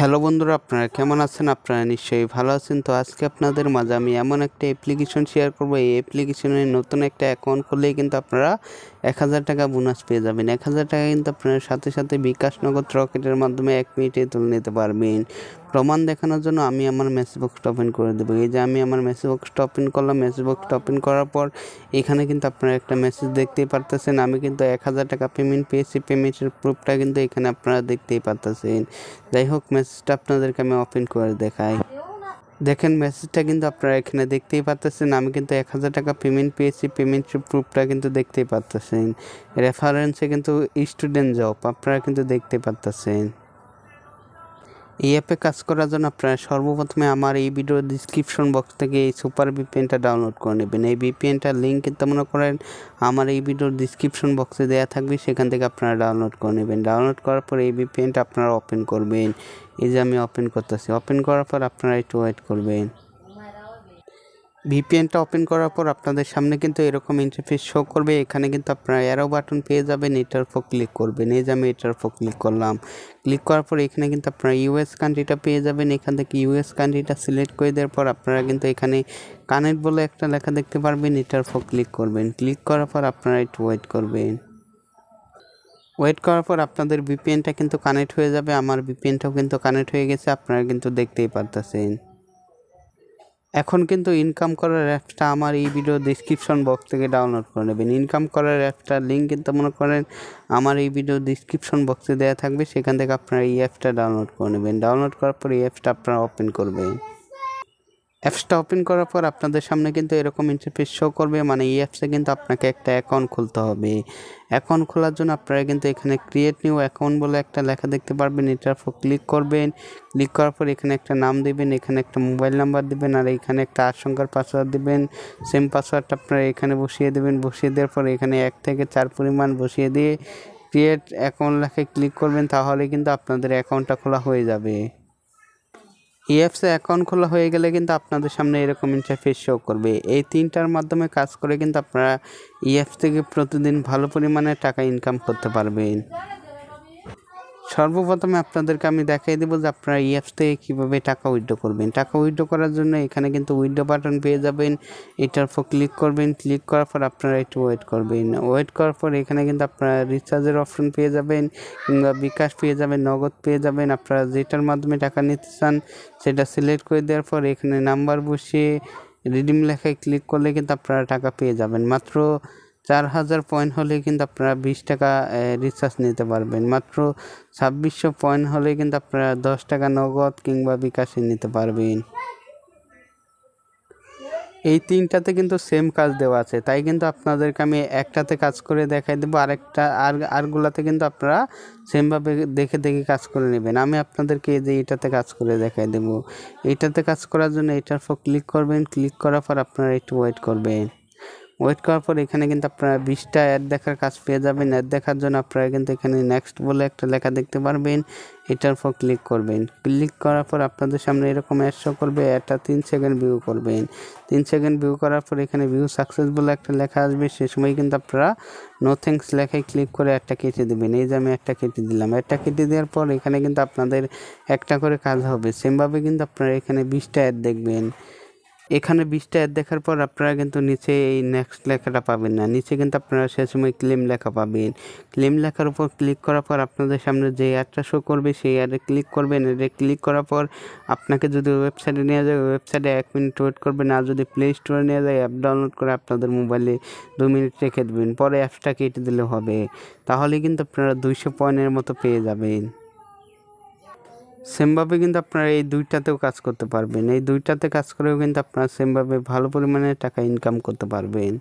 hello বন্ধুরা আপনারা কেমন আছেন আপনারা নিশ্চয়ই ভালো আছেন তো আজকে আপনাদের মাঝে আমি এমন একটা অ্যাপ্লিকেশন শেয়ার করব এই অ্যাপ্লিকেশনে নতুন একটা অ্যাকাউন্ট খুললেই কিন্তু আপনারা এক হাজার টাকা বোনাস পেয়ে যাবেন এক হাজার টাকা কিন্তু আপনারা সাথে সাথে বিকাশনগর রকেটের মাধ্যমে এক মিনিটে তুলে নিতে পারবেন প্রমাণ দেখানোর জন্য আমি আমার মেসেজ বক্সটা করে দেবো এই যে আমি আমার মেসেজ বক্সটা ওপেন করলাম মেসেজ বক্সটা করার পর এখানে কিন্তু আপনারা একটা মেসেজ দেখতেই পারতেছেন আমি কিন্তু এক হাজার টাকা পেমেন্ট পেয়েছি পেমেন্টের প্রুফটা কিন্তু এখানে আপনারা দেখতেই পারতেছেন যাই হোক মেসেজটা আপনাদেরকে আমি ওপেন করে দেখাই দেখেন মেসেজটা কিন্তু আপনারা এখানে দেখতেই পারতেছেন আমি কিন্তু এক হাজার টাকা পেমেন্ট পেয়েছি পেমেন্ট প্রুফটা কিন্তু দেখতেই পারতেছেন রেফারেন্সে কিন্তু স্টুডেন্ট জব আপনারা কিন্তু দেখতে পারতেছেন এই অ্যাপে কাজ করার জন্য আপনারা সর্বপ্রথমে আমার এই ভিডিও ডিসক্রিপশন বক্স থেকে এই সুপার ভিপিএনটা ডাউনলোড করে নেবেন এই ভিপিএনটার লিঙ্ক কিন্তু মনে করেন আমার এই ভিডিওর ডিসক্রিপশন বক্সে দেওয়া থাকবে সেখান থেকে আপনারা ডাউনলোড করে নেবেন ডাউনলোড করার পর এই ভিপিএনটা আপনারা ওপেন করবেন এই যে আমি ওপেন করতেছি ওপেন করার পর আপনারা একটু ওয়েট করবেন ভিপিএনটা ওপেন করার পর আপনাদের সামনে কিন্তু এরকম ইন্টারফেস শো করবে এখানে কিন্তু আপনারা অ্যারো বাটন পেয়ে যাবেন এটার উপর ক্লিক করবেন এই যে আমি এটার উপর ক্লিক করলাম ক্লিক করার পর এখানে কিন্তু আপনারা ইউএস কান্ট্রিটা পেয়ে যাবেন এখান থেকে ইউএস কান্ট্রিটা সিলেক্ট করে দেওয়ার পর আপনারা কিন্তু এখানে কানেক্ট বলে একটা লেখা দেখতে পারবেন এটার উপর ক্লিক করবেন ক্লিক করার পর আপনারা একটু ওয়েট করবেন ওয়েট করার পর আপনাদের ভিপিএনটা কিন্তু কানেক্ট হয়ে যাবে আমার ভিপিএনটাও কিন্তু কানেক্ট হয়ে গেছে আপনারা কিন্তু দেখতেই পারতেছেন এখন কিন্তু ইনকাম করার অ্যাপটা আমার এই ভিডিও ডিসক্রিপশন বক্স থেকে ডাউনলোড করে নেবেন ইনকাম করার অ্যাপটার লিঙ্ক কিন্তু মনে করেন আমার এই ভিডিও ডিসক্রিপশন বক্সে দেওয়া থাকবে সেখান থেকে আপনারা এই অ্যাপটা ডাউনলোড করে নেবেন ডাউনলোড করার পর এই অ্যাপটা আপনারা ওপেন করবেন অ্যাপসটা ওপেন করার পর আপনাদের সামনে কিন্তু এরকম ইন্টারফেস শো করবে মানে এই অ্যাপসে কিন্তু আপনাকে একটা অ্যাকাউন্ট খুলতে হবে অ্যাকাউন্ট খোলার জন্য আপনারা কিন্তু এখানে ক্রিয়েট নিউ অ্যাকাউন্ট বলে একটা লেখা দেখতে পারবেন এটার উপর ক্লিক করবেন ক্লিক করার পর এখানে একটা নাম দেবেন এখানে একটা মোবাইল নাম্বার দেবেন আর এখানে একটা আশঙ্কার পাসওয়ার্ড দেবেন সেম পাসওয়ার্ডটা আপনারা এখানে বসিয়ে দেবেন বসিয়ে দেওয়ার পর এখানে এক থেকে চার পরিমাণ বসিয়ে দিয়ে ক্রিয়েট অ্যাকাউন্ট লেখে ক্লিক করবেন তাহলে কিন্তু আপনাদের অ্যাকাউন্টটা খোলা হয়ে যাবে ইএফস e অ্যাকাউন্ট খোলা হয়ে গেলে কিন্তু আপনাদের সামনে এরকম ইন্টারফেস শো করবে এই তিনটার মাধ্যমে কাজ করে কিন্তু আপনারা ইএফ e থেকে প্রতিদিন ভালো পরিমাণে টাকা ইনকাম করতে পারবেন সর্বপ্রথমে আপনাদেরকে আমি দেখাই দেবো যে আপনারা এই অ্যাপস থেকে কীভাবে টাকা উইথড্র করবেন টাকা উইথড্র করার জন্য এখানে কিন্তু উইথড্র বাটন পেয়ে যাবেন এটার উপর ক্লিক করবেন ক্লিক করার পর আপনারা একটু ওয়েট করবেন ওয়েট করার পর এখানে কিন্তু আপনারা রিচার্জের অপশন পেয়ে যাবেন কিংবা বিকাশ পেয়ে যাবেন নগদ পেয়ে যাবেন আপনারা যেটার মাধ্যমে টাকা নিতে চান সেটা সিলেক্ট করে দেওয়ার পর এখানে নাম্বার বসিয়ে রিডিম লেখায় ক্লিক করলে কিন্তু আপনারা টাকা পেয়ে যাবেন মাত্র চার হাজার পয়েন্ট হলে কিন্তু আপনারা বিশ টাকা রিচার্জ নিতে পারবেন মাত্র ছাব্বিশশো পয়েন্ট হলে কিন্তু আপনারা দশ টাকা নগদ কিংবা বিকাশে নিতে পারবেন এই তিনটাতে কিন্তু সেম কাজ দেওয়া আছে তাই কিন্তু আপনাদেরকে আমি একটাতে কাজ করে দেখাই দেবো আরেকটা আর আরগুলাতে কিন্তু আপনারা সেমভাবে দেখে দেখে কাজ করে নেবেন আমি আপনাদেরকে এই যে এটাতে কাজ করে দেখাই দেবো এইটাতে কাজ করার জন্য এটার পর ক্লিক করবেন ক্লিক করার পর আপনারা একটু ওয়েট করবেন ওয়েট করার পর এখানে কিন্তু আপনারা বিশটা অ্যাড দেখার কাজ পেয়ে যাবেন অ্যাড দেখার জন্য আপনারা কিন্তু এখানে নেক্সট বলে একটা লেখা দেখতে পারবেন এটার উপর ক্লিক করবেন ক্লিক করার পর আপনাদের সামনে এরকম অ্যাড শো করবে অ্যাডটা তিন সেকেন্ড ভিউ করবেন তিন সেকেন্ড ভিউ করার পর এখানে ভিউ সাকসেস বলে একটা লেখা আসবে সে সময় কিন্তু আপনারা নো থ্যাংকস লেখায় ক্লিক করে একটা কেটে দেবেন এই যে আমি একটা কেটে দিলাম একটা কেটে দেওয়ার পর এখানে কিন্তু আপনাদের একটা করে কাজ হবে সেমভাবে কিন্তু আপনারা এখানে বিশটা অ্যাড দেখবেন এখানে বিশটা অ্যাড দেখার পর আপনারা কিন্তু নিচে এই নেক্সট লেখাটা পাবেন না নিচে কিন্তু আপনারা সে সময় ক্লেম লেখা পাবেন ক্লেম লেখার উপর ক্লিক করার পর আপনাদের সামনে যে অ্যাডটা শো করবে সেই অ্যাডে ক্লিক করবেন এডে ক্লিক করার পর আপনাকে যদি ওয়েবসাইটে নেওয়া যায় ওয়েবসাইটে এক মিনিট ওয়েট করবেন আর যদি প্লে স্টোরে নেওয়া যায় অ্যাপ ডাউনলোড করে আপনাদের মোবাইলে দু মিনিট রেখে দেবেন পরে অ্যাপসটা কেটে দিলে হবে তাহলে কিন্তু আপনারা দুইশো পয়েন্টের মতো পেয়ে যাবেন সেমভাবে কিন্তু আপনারা এই দুইটাতেও কাজ করতে পারবেন এই দুইটাতে কাজ করেও কিন্তু আপনারা সেমভাবে ভালো পরিমাণে টাকা ইনকাম করতে পারবেন